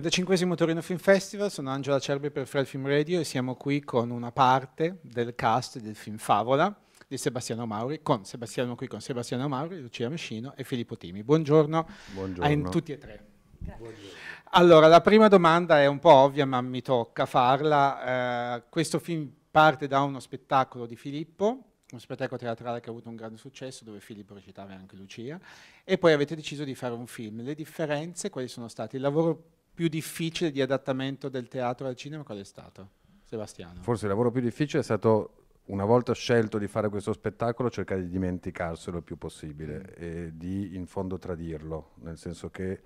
35 Torino Film Festival, sono Angela Cerbi per Fred Film Radio e siamo qui con una parte del cast del film Favola di Sebastiano Mauri, con Sebastiano qui con Sebastiano Mauri, Lucia Mescino e Filippo Timi. Buongiorno, Buongiorno. a tutti e tre. Allora, la prima domanda è un po' ovvia ma mi tocca farla. Eh, questo film parte da uno spettacolo di Filippo uno spettacolo teatrale che ha avuto un grande successo, dove Filippo recitava anche Lucia, e poi avete deciso di fare un film. Le differenze, quali sono state? Il lavoro più difficile di adattamento del teatro al cinema qual è stato? Sebastiano. Forse il lavoro più difficile è stato una volta scelto di fare questo spettacolo cercare di dimenticarselo il più possibile mm. e di in fondo tradirlo, nel senso che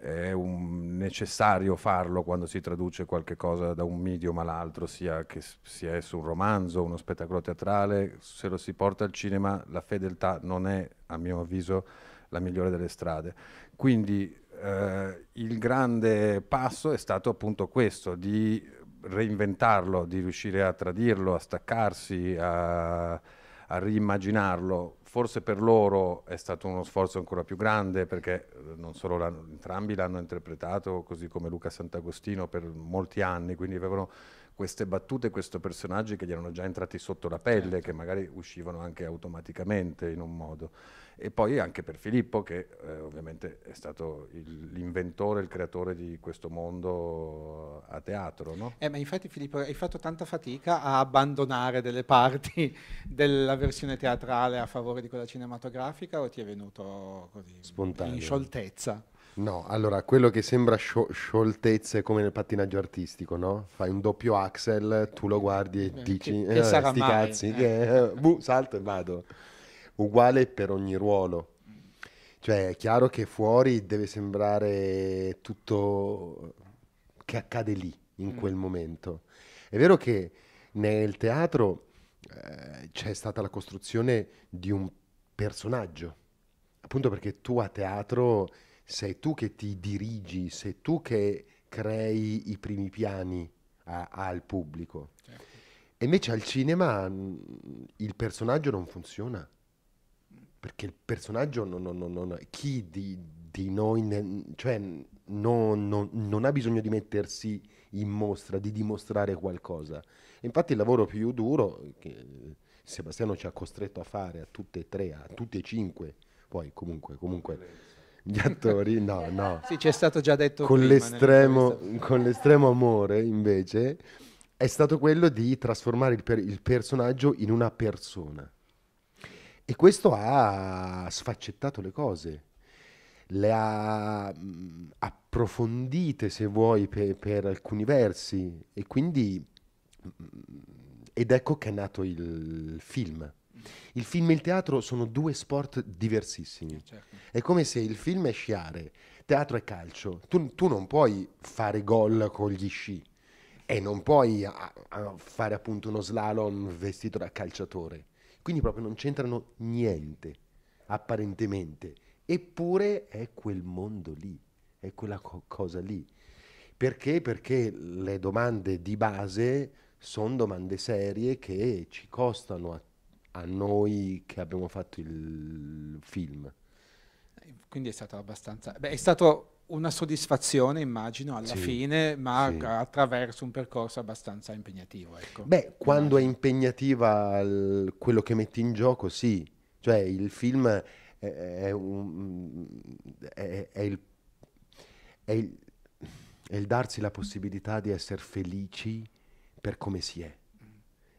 è un necessario farlo quando si traduce qualche cosa da un medium all'altro, sia che sia esso un romanzo, uno spettacolo teatrale, se lo si porta al cinema la fedeltà non è, a mio avviso, la migliore delle strade. Quindi eh, il grande passo è stato appunto questo, di reinventarlo, di riuscire a tradirlo, a staccarsi, a, a riimmaginarlo. Forse per loro è stato uno sforzo ancora più grande perché eh, non solo l'hanno, entrambi l'hanno interpretato, così come Luca Sant'Agostino, per molti anni, quindi avevano queste battute, questi personaggi che gli erano già entrati sotto la pelle, certo. che magari uscivano anche automaticamente in un modo. E poi anche per Filippo, che eh, ovviamente è stato il, l'inventore, il creatore di questo mondo a teatro. No? Eh, ma infatti Filippo, hai fatto tanta fatica a abbandonare delle parti della versione teatrale a favore di quella cinematografica o ti è venuto così Spontaneo. in scioltezza? No, allora quello che sembra scio- scioltezze come nel pattinaggio artistico, no? Fai un doppio axel, tu lo guardi e eh, dici che, eh, che eh, sarà sti mai, cazzi, eh. buh, salto e vado. Uguale per ogni ruolo. Cioè, è chiaro che fuori deve sembrare tutto che accade lì, in mm. quel momento. È vero che nel teatro eh, c'è stata la costruzione di un personaggio, appunto perché tu a teatro sei tu che ti dirigi, sei tu che crei i primi piani a, al pubblico. Certo. E invece al cinema mm, il personaggio non funziona, perché il personaggio non... non, non, non chi di, di noi, ne, cioè, non ha bisogno di mettersi in mostra, di dimostrare qualcosa. infatti il lavoro più duro che Sebastiano ci ha costretto a fare a tutte e tre, a tutte e cinque, poi comunque, comunque gli attori, no, no. Sì, ci è stato già detto. Con, prima, l'estremo, con l'estremo amore, invece, è stato quello di trasformare il, per- il personaggio in una persona. E questo ha sfaccettato le cose, le ha mm, approfondite, se vuoi, per, per alcuni versi. E quindi... Mm, ed ecco che è nato il film il film e il teatro sono due sport diversissimi. Eh, certo. È come se il film è sciare, teatro è calcio. Tu, tu non puoi fare gol con gli sci e non puoi a, a fare appunto uno slalom vestito da calciatore. Quindi proprio non c'entrano niente, apparentemente. Eppure è quel mondo lì, è quella co- cosa lì. Perché? Perché le domande di base sono domande serie che ci costano a a noi che abbiamo fatto il film. Eh, quindi è stato abbastanza... Beh, è stato una soddisfazione, immagino, alla sì, fine, ma sì. attraverso un percorso abbastanza impegnativo. Ecco. Beh, quando immagino. è impegnativa l- quello che metti in gioco, sì. Cioè, il film è, è, un, è, è il, il, il darsi la possibilità di essere felici per come si è.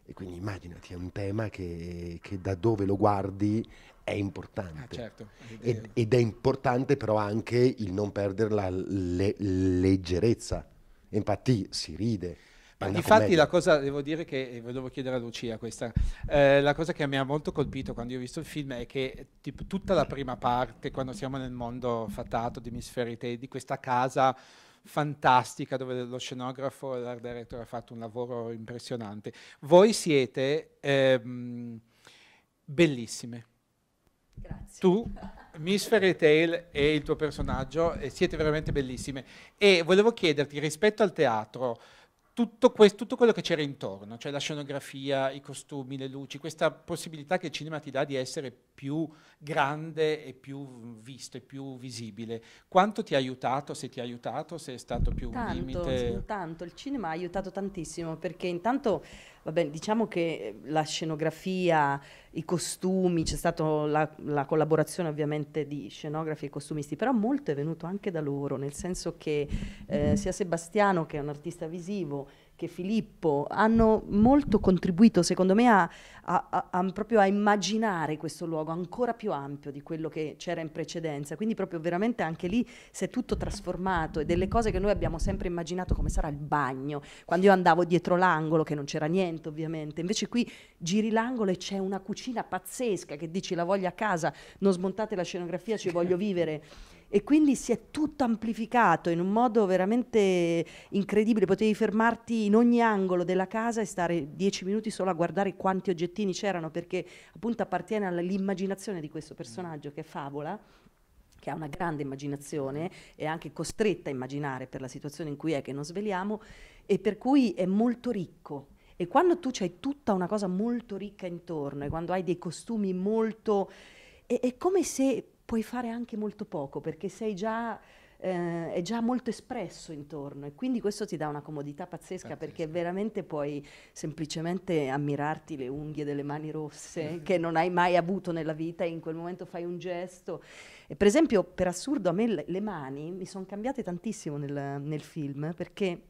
E quindi immaginati, è un tema che, che da dove lo guardi è importante. Ah, certo. ed, ed, è importante però anche il non perdere la le, leggerezza. Infatti si ride. Infatti la cosa, devo dire che, volevo chiedere a Lucia questa, eh, la cosa che mi ha molto colpito quando io ho visto il film è che tipo, tutta la prima parte, quando siamo nel mondo fatato di Miss di questa casa fantastica dove lo scenografo e l'art director ha fatto un lavoro impressionante. Voi siete ehm, bellissime. Grazie. Tu, Miss Fairy Tale e il tuo personaggio eh, siete veramente bellissime. E volevo chiederti rispetto al teatro, tutto, questo, tutto, quello che c'era intorno, cioè la scenografia, i costumi, le luci, questa possibilità che il cinema ti dà di essere più grande e più visto e più visibile. Quanto ti ha aiutato, se ti ha aiutato, se è stato più tanto, un limite? Tanto, il cinema ha aiutato tantissimo perché intanto Vabbè, diciamo che eh, la scenografia, i costumi, c'è stata la, la, collaborazione ovviamente di scenografi e costumisti, però molto è venuto anche da loro, nel senso che eh, sia Sebastiano, che è un artista visivo, che Filippo hanno molto contribuito, secondo me, a, a, a, proprio a immaginare questo luogo ancora più ampio di quello che c'era in precedenza. Quindi proprio veramente anche lì si è tutto trasformato e delle cose che noi abbiamo sempre immaginato come sarà il bagno, quando io andavo dietro l'angolo che non c'era niente ovviamente, invece qui giri l'angolo e c'è una cucina pazzesca che dici la voglio a casa, non smontate la scenografia, ci voglio vivere e quindi si è tutto amplificato in un modo veramente incredibile. Potevi fermarti in ogni angolo della casa e stare dieci minuti solo a guardare quanti oggettini c'erano, perché appunto appartiene all'immaginazione di questo personaggio che è favola che ha una grande immaginazione, e anche costretta a immaginare per la situazione in cui è che non sveliamo, e per cui è molto ricco, e quando tu c'hai tutta una cosa molto ricca intorno e quando hai dei costumi molto... È, è come se puoi fare anche molto poco perché sei già, eh, è già molto espresso intorno e quindi questo ti dà una comodità pazzesca Pazzesco. perché veramente puoi semplicemente ammirarti le unghie delle mani rosse che non hai mai avuto nella vita e in quel momento fai un gesto. E per esempio, per assurdo, a me le, le mani mi sono cambiate tantissimo nel, nel film perché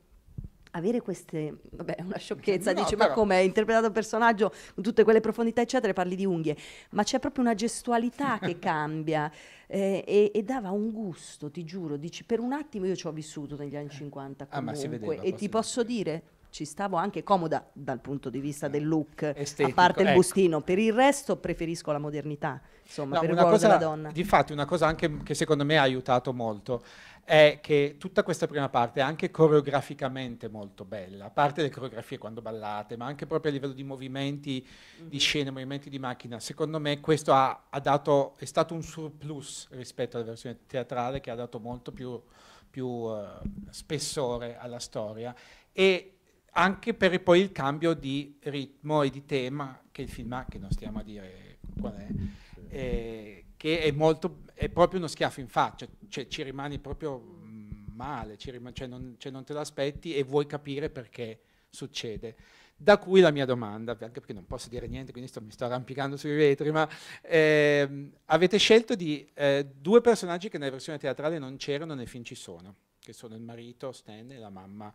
avere queste, vabbè è una sciocchezza, no, dici però... ma come, interpretato il personaggio con tutte quelle profondità eccetera, e parli di unghie, ma c'è proprio una gestualità che cambia eh, e, e, dava un gusto, ti giuro, dici per un attimo io ci ho vissuto negli anni 50 eh. ah, comunque, ah, vedeva, e ti posso dire ci stavo anche comoda dal punto di vista eh, del look, Estetico, a parte il ecco. bustino. Per il resto preferisco la modernità, insomma, no, per una cosa, della donna. Difatti, una cosa anche che secondo me ha aiutato molto è che tutta questa prima parte è anche coreograficamente molto bella, a parte le coreografie quando ballate, ma anche proprio a livello di movimenti mm-hmm. di mhm. scena, movimenti di macchina. Secondo me questo ha, ha dato, è stato un surplus rispetto alla versione teatrale che ha dato molto più, più uh, spessore alla storia e anche per poi il cambio di ritmo e di tema che il film ha, che non stiamo a dire qual è, eh, che è, molto, è proprio uno schiaffo in faccia, cioè, ci rimani proprio male, rim cioè, non, cioè non te l'aspetti e vuoi capire perché succede. Da cui la mia domanda, anche perché non posso dire niente, quindi sto, mi sto arrampicando sui vetri, ma eh, avete scelto di eh, due personaggi che nella versione teatrale non c'erano, nel film ci sono, che sono il marito Stan e la mamma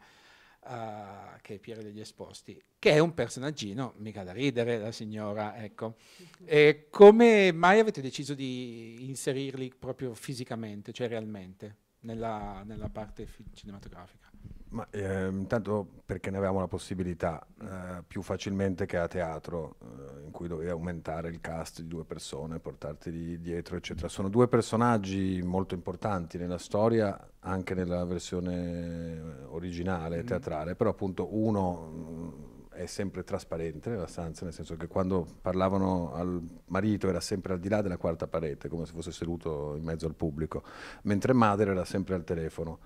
Uh, che è Piero degli Esposti, che è un personaggino, mica da ridere la signora, ecco. E come mai avete deciso di inserirli proprio fisicamente, cioè realmente, nella, nella parte cinematografica? Ma, eh, intanto perché ne avevamo la possibilità eh, più facilmente che a teatro, eh, in cui dovevi aumentare il cast di due persone, portarti dietro, eccetera. Sono due personaggi molto importanti nella storia, anche nella versione originale mm-hmm. teatrale, però appunto uno mm, è sempre trasparente nella stanza, nel senso che quando parlavano al marito era sempre al di là della quarta parete, come se fosse seduto in mezzo al pubblico, mentre madre era sempre al telefono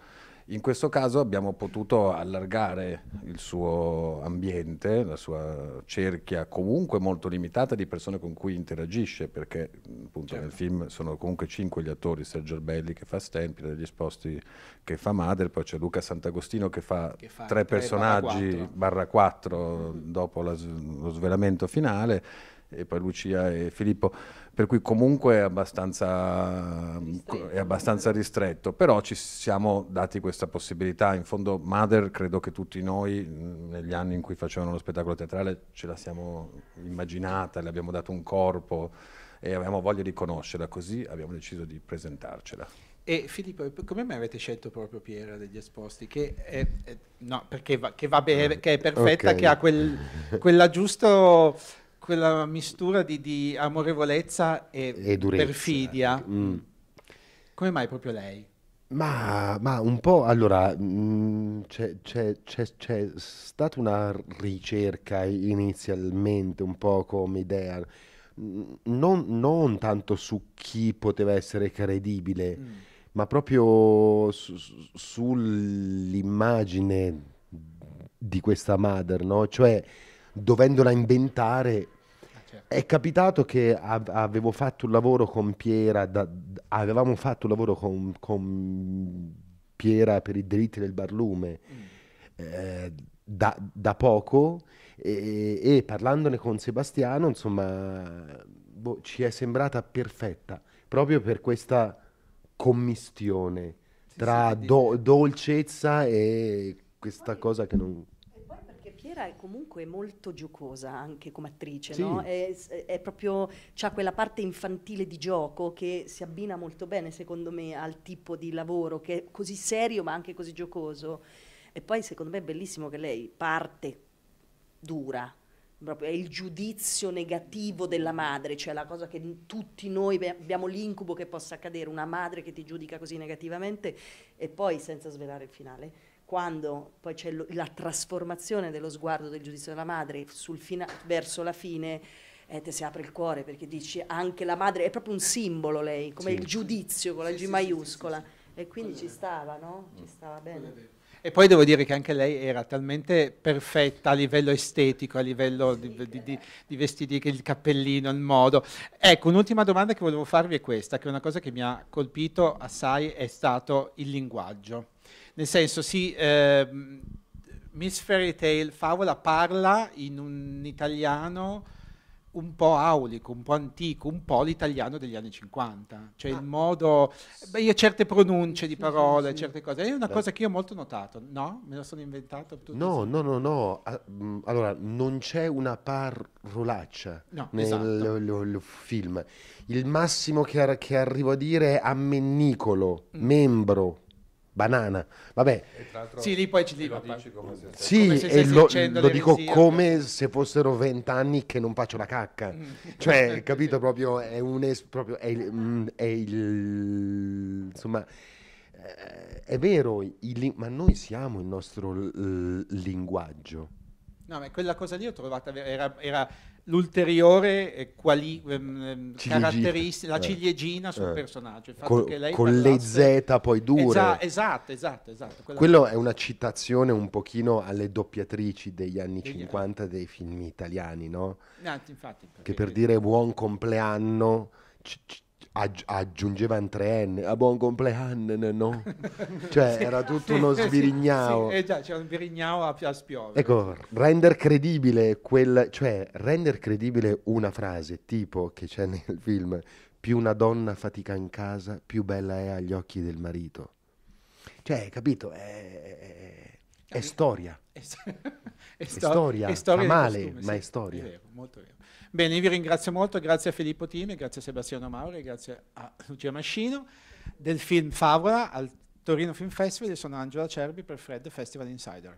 in questo caso abbiamo potuto allargare il suo ambiente, la sua cerchia comunque molto limitata di persone con cui interagisce, perché appunto certo. nel film sono comunque cinque gli attori, Sergio Belli che fa Stempi, degli Esposti che fa Madre, poi c'è Luca Sant'Agostino che fa, che fa tre, tre personaggi barra quattro, barra quattro mm-hmm. dopo la, lo svelamento finale e poi Lucia e Filippo, per cui comunque è abbastanza ristretto, è abbastanza ristretto però ci siamo dati questa possibilità, in fondo Mother credo che tutti noi negli anni in cui facevano lo spettacolo teatrale ce la siamo immaginata, le abbiamo dato un corpo e avevamo voglia di conoscerla, così abbiamo deciso di presentarcela. E Filippo, come mai avete scelto proprio Piera degli Esposti? Che è, è, no, perché va, che va bene, eh, che è perfetta, okay. che ha quel, quella giusta quella mistura di, di amorevolezza e, e perfidia. Mm. Come mai proprio lei? Ma, ma un po' allora mh, mm, c'è, c'è, c'è, c'è, stata una ricerca inizialmente un po' come idea, mm, non, non tanto su chi poteva essere credibile, mm. ma proprio su, su, sull'immagine di questa madre, no? Cioè dovendola inventare è capitato che avevo fatto un lavoro con Piera, da, avevamo fatto un lavoro con, con, Piera per i delitti del barlume mm. eh, da, da, poco e, e, parlandone con Sebastiano, insomma, boh, ci è sembrata perfetta proprio per questa commistione tra do, dolcezza e questa cosa che non... Vera è comunque molto giocosa anche come attrice, sì. no? È, è proprio, ha quella parte infantile di gioco che si abbina molto bene, secondo me, al tipo di lavoro che è così serio ma anche così giocoso. E poi secondo me è bellissimo che lei parte dura, proprio è il giudizio negativo della madre, cioè la cosa che tutti noi abbiamo l'incubo che possa accadere, una madre che ti giudica così negativamente e poi senza svelare il finale quando poi c'è la trasformazione dello sguardo del giudizio della madre verso la fine, eh, te si apre il cuore perché dici anche la madre è proprio un simbolo lei, come sì. il giudizio con la G sì, maiuscola. Sì, e quindi ci stava, no? Ci stava bene. E poi devo dire che anche lei era talmente perfetta a livello estetico, a livello di, di, di, di vestiti, il cappellino, il modo. Ecco, un'ultima domanda che volevo farvi è questa, che una cosa che mi ha colpito assai è stato il linguaggio nel senso sì, eh, Miss Fairy Tale Favola parla in un italiano un po' aulico, un po' antico, un po' l'italiano degli anni 50, cioè ah. il modo, beh, certe pronunce di parole, sì, sì. certe cose, è una beh. cosa che io ho molto notato, no? Me la sono inventato? No, no, no, no, mm, allora non c'è una parolaccia no, nel esatto. lo, lo film, il massimo che, che, arrivo a dire è ammennicolo, mm. membro, banana. Vabbè. Sì, lì poi ci dico, lo dici come sì, come se e lo, lo dico visione. come se fossero vent'anni che non faccio la cacca. Mm. Cioè, capito, proprio è un... Es, proprio è, il, mm, è il insomma eh, è vero, il, ma noi siamo il nostro l, l, linguaggio. No, ma quella cosa lì ho trovato... era, era l'ulteriore eh, quali, ehm, ehm caratteristica, la eh. ciliegina sul eh. personaggio. Il fatto con, che lei con parlasse... le Z poi dure. esatto, esatto, esatto. Quello che... è una citazione un pochino alle doppiatrici degli anni degli 50 anni. dei film italiani, no? Infatti, infatti, che per dire buon compleanno... C- c- aggi- aggiungeva in tre N, a buon compleanno, no? Cioè sì, era tutto sì, uno svirignao. Sì, eh già, c'era un svirignao a, a spiove. Ecco, render credibile quel, cioè render credibile una frase tipo che c'è nel film, più una donna fatica in casa, più bella è agli occhi del marito. Cioè, capito, è, è, è storia. È, è, sto- è storia, è storia fa male, costume, ma è storia. È vero, molto vero. Bene, vi ringrazio molto, grazie a Filippo Timi, grazie a Sebastiano Mauri, grazie a Lucia Mascino del film Favola al Torino Film Festival e sono Angela Cerbi per Fred Festival Insider.